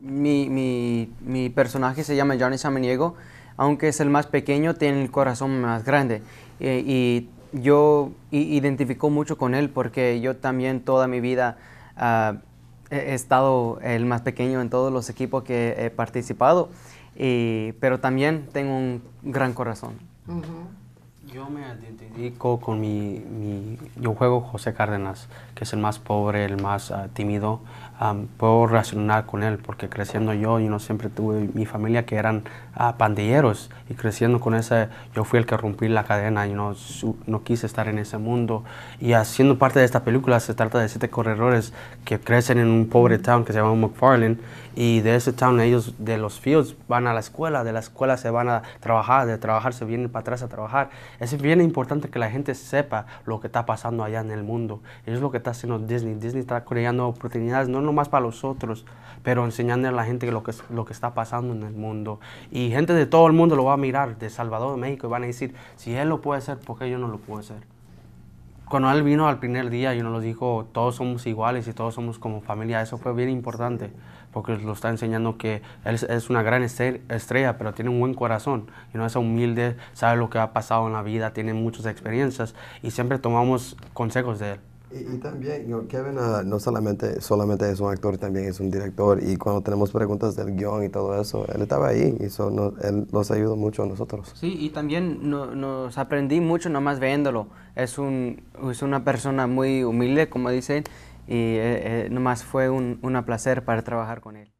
mi, mi, personaje se llama Johnny Samaniego, aunque es el más pequeño, tiene el corazón más grande. Eh, y yo identifico mucho con él porque yo también toda mi vida ah, he estado el más pequeño en todos los equipos que he participado, y, pero también tengo un gran corazón. Yo me identifico con mi, Yo juego José Cárdenas, que es el más pobre, el más ah, tímido. puedo relacionar con él porque creciendo yo, yo no siempre tuve mi familia que eran ah, pandilleros y creciendo con esa, yo fui el que rompí la cadena, y no, no quise estar en ese mundo. Y haciendo parte de esta película se trata de siete corredores que crecen en un pobre town que se llama McFarland y de ese town ellos de los fields van a la escuela, de la escuela se van a trabajar, de trabajar se vienen para atrás a trabajar es bien importante que la gente sepa lo que está pasando allá en el mundo. es lo que está haciendo Disney. Disney está creando oportunidades, no nomás para los otros, pero enseñando a la gente lo que, lo que está pasando en el mundo. Y gente de todo el mundo lo va a mirar, de Salvador, de México, y van a decir, si él lo puede hacer, ¿por qué yo no lo puedo hacer? cuando él vino al primer día y nos dijo, todos somos iguales y todos somos como familia, eso fue bien importante, porque lo está enseñando que él es una gran estrella, pero tiene un buen corazón, y no es humilde, sabe lo que ha pasado en la vida, tiene muchas experiencias, y siempre tomamos consejos de él. Y, también, Kevin ah, no solamente, solamente es un actor, también es un director. Y cuando tenemos preguntas del guión y todo eso, él estaba ahí y so, él nos ayudó mucho a nosotros. Sí, y también nos aprendí mucho nomás viéndolo. Es, un, es una persona muy humilde, como dicen, y eh, eh, nomás fue un una placer para trabajar con él.